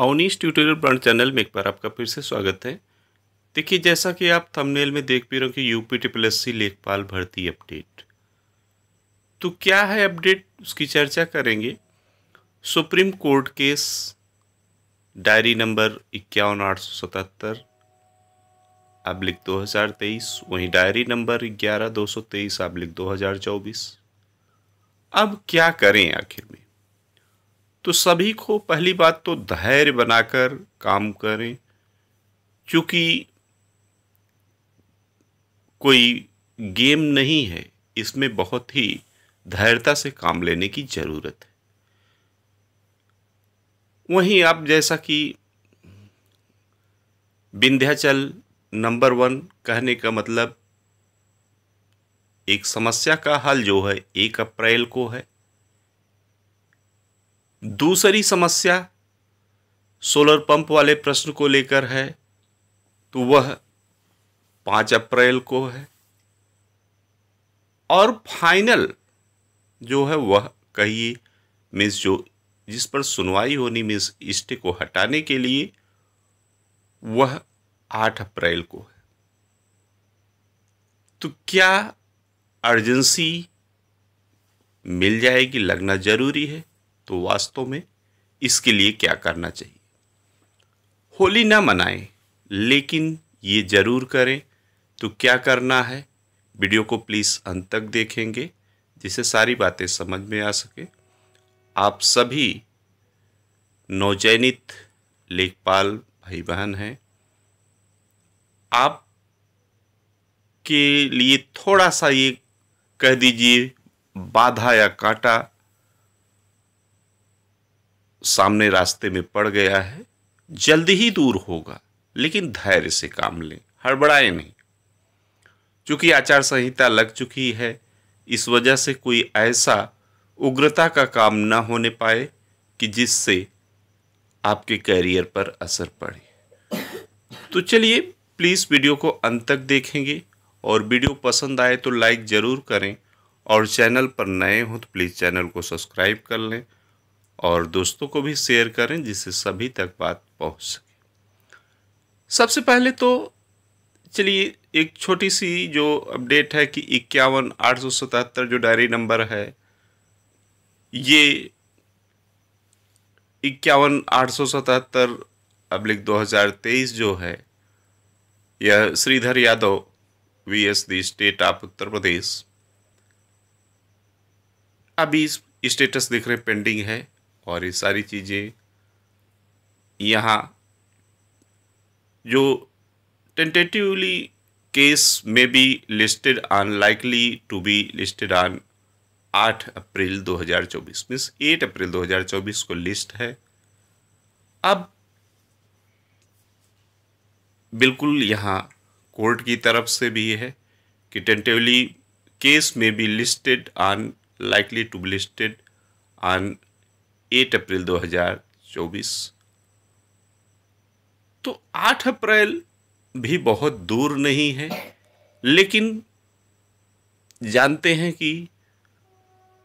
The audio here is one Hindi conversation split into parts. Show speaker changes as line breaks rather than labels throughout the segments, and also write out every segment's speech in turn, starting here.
अवनीश ट्यूटोरियल ब्रांड चैनल में एक बार आपका फिर से स्वागत है देखिए जैसा कि आप थंबनेल में देख पी रहे हो कि यूपी ट्रिपल एस सी लेखपाल भर्ती अपडेट तो क्या है अपडेट उसकी चर्चा करेंगे Supreme Court case diary number इक्यावन आठ सौ सतहत्तर आबलिक दो हज़ार तेईस वहीं डायरी नंबर ग्यारह दो सौ तेईस आबलिक दो हज़ार चौबीस अब क्या करें आखिर में तो सभी को पहली बात तो धैर्य बनाकर काम करें क्योंकि कोई गेम नहीं है इसमें बहुत ही धैर्यता से काम लेने की ज़रूरत है वहीं आप जैसा कि विंध्याचल नंबर वन कहने का मतलब एक समस्या का हल जो है एक अप्रैल को है दूसरी समस्या सोलर पंप वाले प्रश्न को लेकर है तो वह पांच अप्रैल को है और फाइनल जो है वह कहिए मीन्स जो जिस पर सुनवाई होनी मीन्स इस्टे को हटाने के लिए वह आठ अप्रैल को है तो क्या अर्जेंसी मिल जाएगी लगना जरूरी है तो वास्तव में इसके लिए क्या करना चाहिए होली ना मनाएं लेकिन ये ज़रूर करें तो क्या करना है वीडियो को प्लीज़ अंत तक देखेंगे जिसे सारी बातें समझ में आ सके आप सभी नवजैनित लेखपाल भाई बहन हैं आप के लिए थोड़ा सा ये कह दीजिए बाधा या कांटा सामने रास्ते में पड़ गया है जल्दी ही दूर होगा लेकिन धैर्य से काम लें हड़बड़ाए नहीं चूंकि आचार संहिता लग चुकी है इस वजह से कोई ऐसा उग्रता का काम न होने पाए कि जिससे आपके करियर पर असर पड़े तो चलिए प्लीज़ वीडियो को अंत तक देखेंगे और वीडियो पसंद आए तो लाइक ज़रूर करें और चैनल पर नए हों तो प्लीज़ चैनल को सब्सक्राइब कर लें और दोस्तों को भी शेयर करें जिससे सभी तक बात पहुंच सके सबसे पहले तो चलिए एक छोटी सी जो अपडेट है कि इक्यावन आठ सौ सतहत्तर जो डायरी नंबर है ये इक्यावन आठ सौ सतहत्तर अब्लिक दो हज़ार तेईस जो है यह Shridhar Yadav V S the state of Uttar Pradesh अभी स्टेटस दिख रहे पेंडिंग है और ये सारी चीज़ें यहाँ जो टेंटेटिवली केस में भी listed on likely to be listed on 8 April 2024 means 8 April 2024 को लिस्ट है अब बिल्कुल यहाँ कोर्ट की तरफ से भी है कि टेंटेवली केस में be listed on likely to be listed on 8 April 2024 तो 8 अप्रैल भी बहुत दूर नहीं है लेकिन जानते हैं कि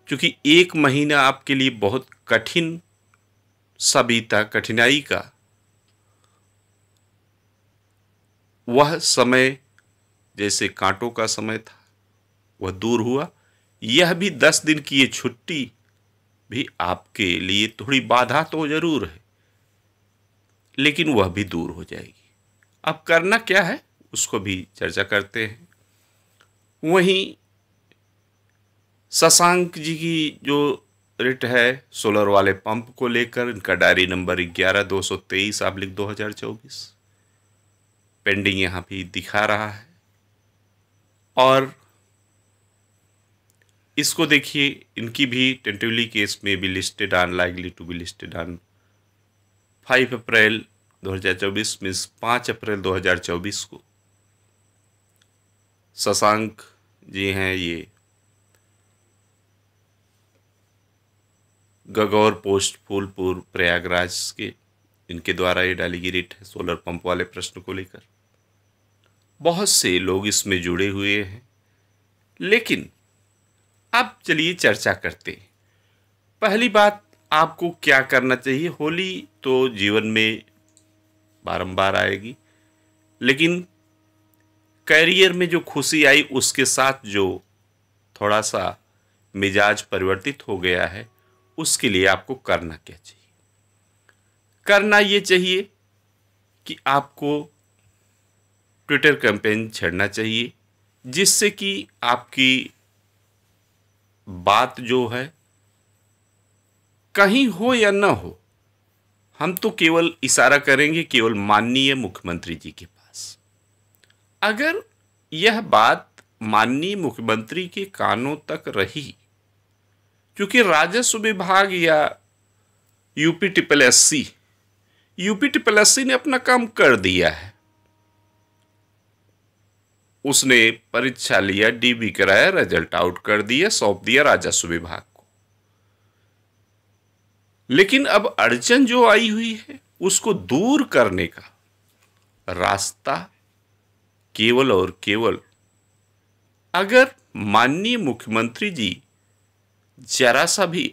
क्योंकि एक महीना आपके लिए बहुत कठिन सबीता कठिनाई का वह समय जैसे कांटों का समय था वह दूर हुआ यह भी दस दिन की ये छुट्टी भी आपके लिए थोड़ी बाधा तो ज़रूर है लेकिन वह भी दूर हो जाएगी अब करना क्या है उसको भी चर्चा करते हैं वहीं शशांक जी की जो रिट है सोलर वाले पंप को लेकर इनका डायरी नंबर ग्यारह दो सौ तेईस आबलिक दो हज़ार चौबीस पेंडिंग यहाँ भी दिखा रहा है और इसको देखिए इनकी भी टेंटिवली केस में be listed on likely to be listed on five April 2024 means पाँच अप्रैल 2024 को शशांक जी हैं ये गगौर पोस्ट फूलपुर प्रयागराज के इनके द्वारा ये डेलीगेट है सोलर पंप वाले प्रश्न को लेकर बहुत से लोग इसमें जुड़े हुए हैं लेकिन अब चलिए चर्चा करते पहली बात आपको क्या करना चाहिए होली तो जीवन में बारंबार आएगी लेकिन करियर में जो खुशी आई उसके साथ जो थोड़ा सा मिजाज परिवर्तित हो गया है उसके लिए आपको करना क्या चाहिए करना ये चाहिए कि आपको ट्विटर कैंपेन छेड़ना चाहिए जिससे कि आपकी बात जो है कहीं हो या न हो हम तो केवल इशारा करेंगे केवल माननीय मुख्यमंत्री जी के पास अगर यह बात माननीय मुख्यमंत्री के कानों तक रही क्योंकि राजस्व विभाग या UP triple S C UP triple S C ने अपना काम कर दिया है उसने परीक्षा लिया डीबी कराया रिजल्ट आउट कर दिया सौंप दिया राजस्व विभाग को लेकिन अब अड़चन जो आई हुई है उसको दूर करने का रास्ता केवल और केवल अगर माननीय मुख्यमंत्री जी जरा सा भी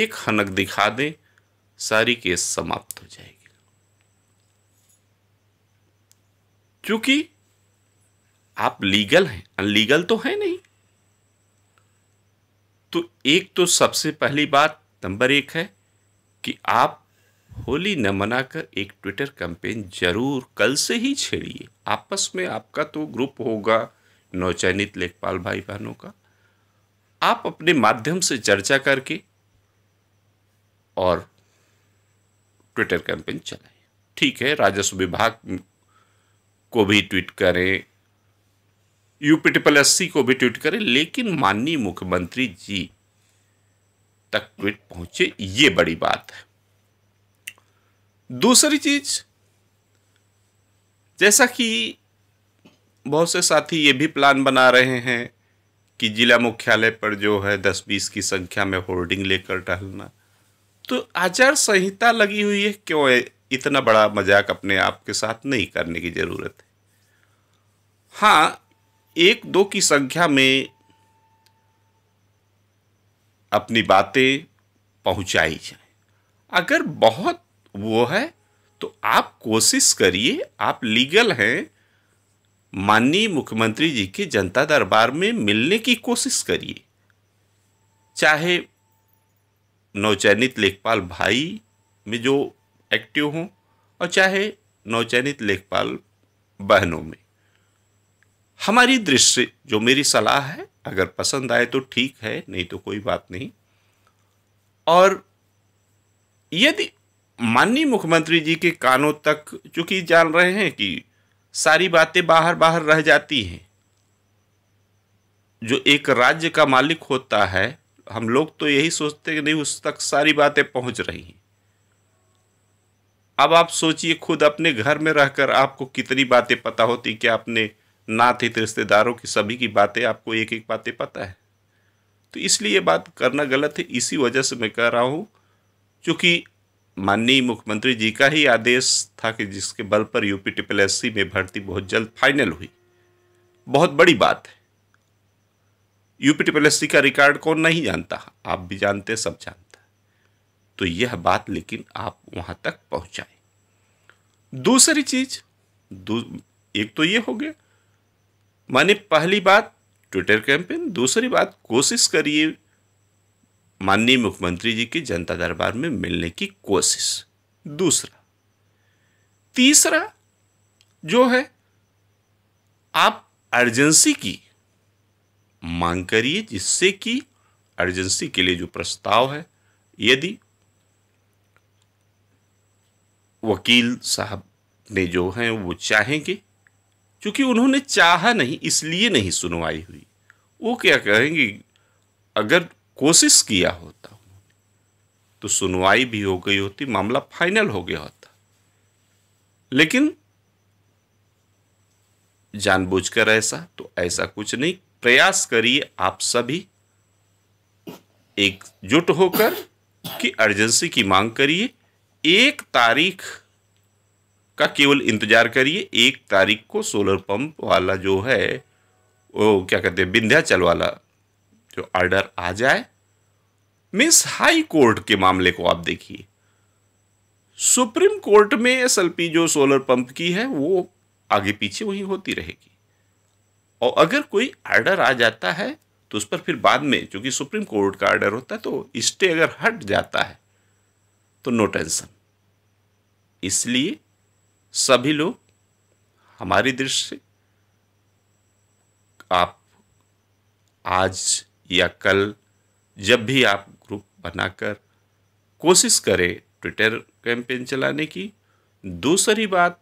एक हनक दिखा दें सारी केस समाप्त हो जाएगी क्योंकि आप लीगल हैं अनलीगल तो है नहीं तो एक तो सबसे पहली बात नंबर एक है कि आप होली न मनाकर एक ट्विटर कैंपेन जरूर कल से ही छेड़िए आपस में आपका तो ग्रुप होगा नौचैनित लेखपाल भाई बहनों का आप अपने माध्यम से चर्चा करके और ट्विटर कैंपेन चलाएं ठीक है राजस्व विभाग को भी ट्वीट करें यूपी ट्रिपल एस को भी ट्वीट करें लेकिन माननीय मुख्यमंत्री जी तक ट्वीट पहुंचे ये बड़ी बात है दूसरी चीज जैसा कि बहुत से साथी ये भी प्लान बना रहे हैं कि जिला मुख्यालय पर जो है दस बीस की संख्या में होर्डिंग लेकर टहलना तो आचार संहिता लगी हुई है क्यों है? इतना बड़ा मजाक अपने आप के साथ नहीं करने की ज़रूरत है हाँ एक दो की संख्या में अपनी बातें पहुंचाई जाए अगर बहुत वो है तो आप कोशिश करिए आप लीगल हैं माननीय मुख्यमंत्री जी के जनता दरबार में मिलने की कोशिश करिए चाहे नवचयनित लेखपाल भाई में जो एक्टिव हों और चाहे नवचयनित लेखपाल बहनों में हमारी दृष्टि जो मेरी सलाह है अगर पसंद आए तो ठीक है नहीं तो कोई बात नहीं और यदि माननीय मुख्यमंत्री जी के कानों तक चूंकि जान रहे हैं कि सारी बातें बाहर बाहर रह जाती हैं जो एक राज्य का मालिक होता है हम लोग तो यही सोचते कि नहीं उस तक सारी बातें पहुंच रही हैं अब आप सोचिए खुद अपने घर में रहकर आपको कितनी बातें पता होती कि आपने नातित तो रिश्तेदारों की सभी की बातें आपको एक एक बातें पता है तो इसलिए ये बात करना गलत है इसी वजह से मैं कह रहा हूँ चूँकि माननीय मुख्यमंत्री जी का ही आदेश था कि जिसके बल पर यूपी ट्रिपल एस में भर्ती बहुत जल्द फाइनल हुई बहुत बड़ी बात है यूपी ट्रिपल एस का रिकॉर्ड कौन नहीं जानता आप भी जानते सब जानता तो यह बात लेकिन आप वहां तक पहुंचाए दूसरी चीज़ दू, एक तो ये हो गया माने पहली बात ट्विटर कैंपेन दूसरी बात कोशिश करिए माननीय मुख्यमंत्री जी की जनता दरबार में मिलने की कोशिश दूसरा तीसरा जो है आप अर्जेंसी की मांग करिए जिससे कि अर्जेंसी के लिए जो प्रस्ताव है यदि वकील साहब ने जो हैं वो चाहेंगे क्योंकि उन्होंने चाहा नहीं इसलिए नहीं सुनवाई हुई वो क्या कहेंगे अगर कोशिश किया होता उन्होंने तो सुनवाई भी हो गई होती मामला फाइनल हो गया होता लेकिन जानबूझकर ऐसा तो ऐसा कुछ नहीं प्रयास करिए आप सभी एकजुट होकर कि अर्जेंसी की मांग करिए एक तारीख का केवल इंतजार करिए एक तारीख को सोलर पंप वाला जो है वो क्या कहते हैं विंध्याचल वाला जो ऑर्डर आ जाए मिस हाई कोर्ट के मामले को आप देखिए सुप्रीम कोर्ट में एसएलपी जो सोलर पंप की है वो आगे पीछे वही होती रहेगी और अगर कोई आर्डर आ जाता है तो उस पर फिर बाद में चूंकि सुप्रीम कोर्ट का आर्डर होता है तो स्टे अगर हट जाता है तो नो टेंशन इसलिए सभी लोग हमारी दृष्टि आप आज या कल जब भी आप ग्रुप बनाकर कोशिश करें ट्विटर कैंपेन चलाने की दूसरी बात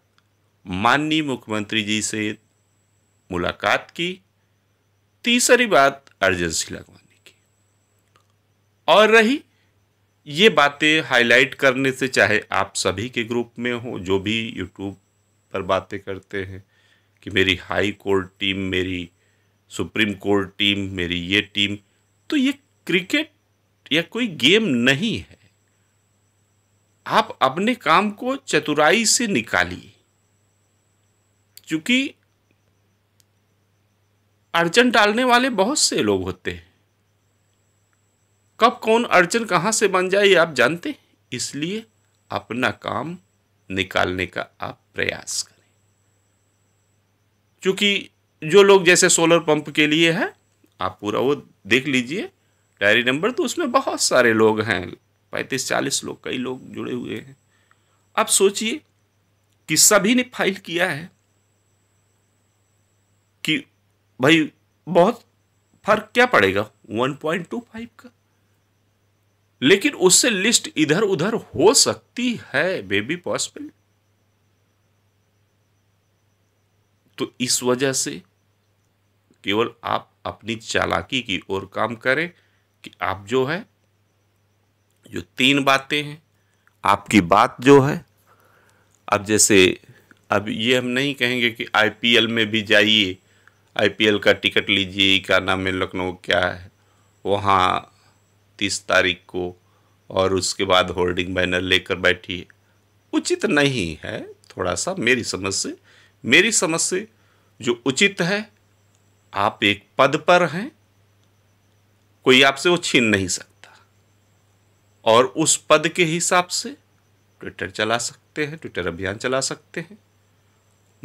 माननीय मुख्यमंत्री जी से मुलाकात की तीसरी बात अर्जेंसी लगवाने की और रही ये बातें हाईलाइट करने से चाहे आप सभी के ग्रुप में हो जो भी यूट्यूब पर बातें करते हैं कि मेरी हाई कोर्ट टीम मेरी सुप्रीम कोर्ट टीम मेरी ये टीम तो ये क्रिकेट या कोई गेम नहीं है आप अपने काम को चतुराई से निकालिए क्योंकि अड़चन डालने वाले बहुत से लोग होते हैं कब कौन अड़चन कहाँ से बन जाए आप जानते इसलिए अपना काम निकालने का आप प्रयास करें क्योंकि जो लोग जैसे सोलर पंप के लिए है आप पूरा वो देख लीजिए डायरी नंबर तो उसमें बहुत सारे लोग हैं पैंतीस चालीस लोग कई लोग जुड़े हुए हैं आप सोचिए कि सभी ने फाइल किया है कि भाई बहुत फर्क क्या पड़ेगा 1.25 का लेकिन उससे लिस्ट इधर उधर हो सकती है बेबी पॉसिबल तो इस वजह से केवल आप अपनी चालाकी की ओर काम करें कि आप जो है जो तीन बातें हैं आपकी बात जो है अब जैसे अब ये हम नहीं कहेंगे कि आईपीएल में भी जाइए आईपीएल का टिकट लीजिए क्या नाम है लखनऊ क्या है वहाँ तीस तारीख को और उसके बाद होल्डिंग बैनर लेकर बैठिए उचित नहीं है थोड़ा सा मेरी समझ से मेरी समझ से जो उचित है आप एक पद पर हैं कोई आपसे वो छीन नहीं सकता और उस पद के हिसाब से ट्विटर चला सकते हैं ट्विटर अभियान चला सकते हैं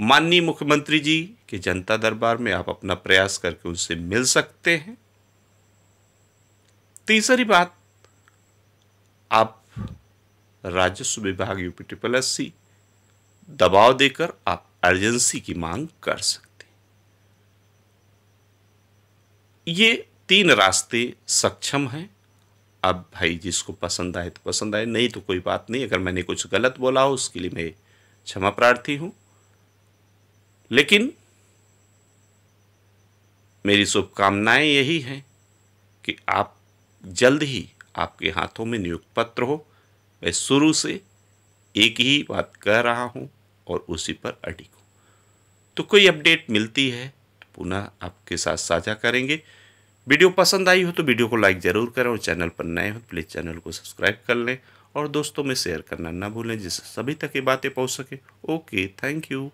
माननीय मुख्यमंत्री जी के जनता दरबार में आप अपना प्रयास करके उनसे मिल सकते हैं तीसरी बात आप राजस्व विभाग यूपी ट्रिपल एस सी दबाव देकर आप अर्जेंसी की मांग कर सकते हैं ये तीन रास्ते सक्षम हैं अब भाई जिसको पसंद आए तो पसंद आए नहीं तो कोई बात नहीं अगर मैंने कुछ गलत बोला हो उसके लिए मैं क्षमा प्रार्थी हूं लेकिन मेरी शुभकामनाएं यही हैं कि आप जल्द ही आपके हाथों में नियुक्त पत्र हो मैं शुरू से एक ही बात कह रहा हूँ और उसी पर अटिक हूं तो कोई अपडेट मिलती है तो पुनः आपके साथ साझा करेंगे वीडियो पसंद आई हो तो वीडियो को लाइक ज़रूर करें और चैनल पर नए हो तो प्लीज़ चैनल को सब्सक्राइब कर लें और दोस्तों में शेयर करना ना भूलें जिससे सभी तक ये बातें पहुँच सकें ओके थैंक यू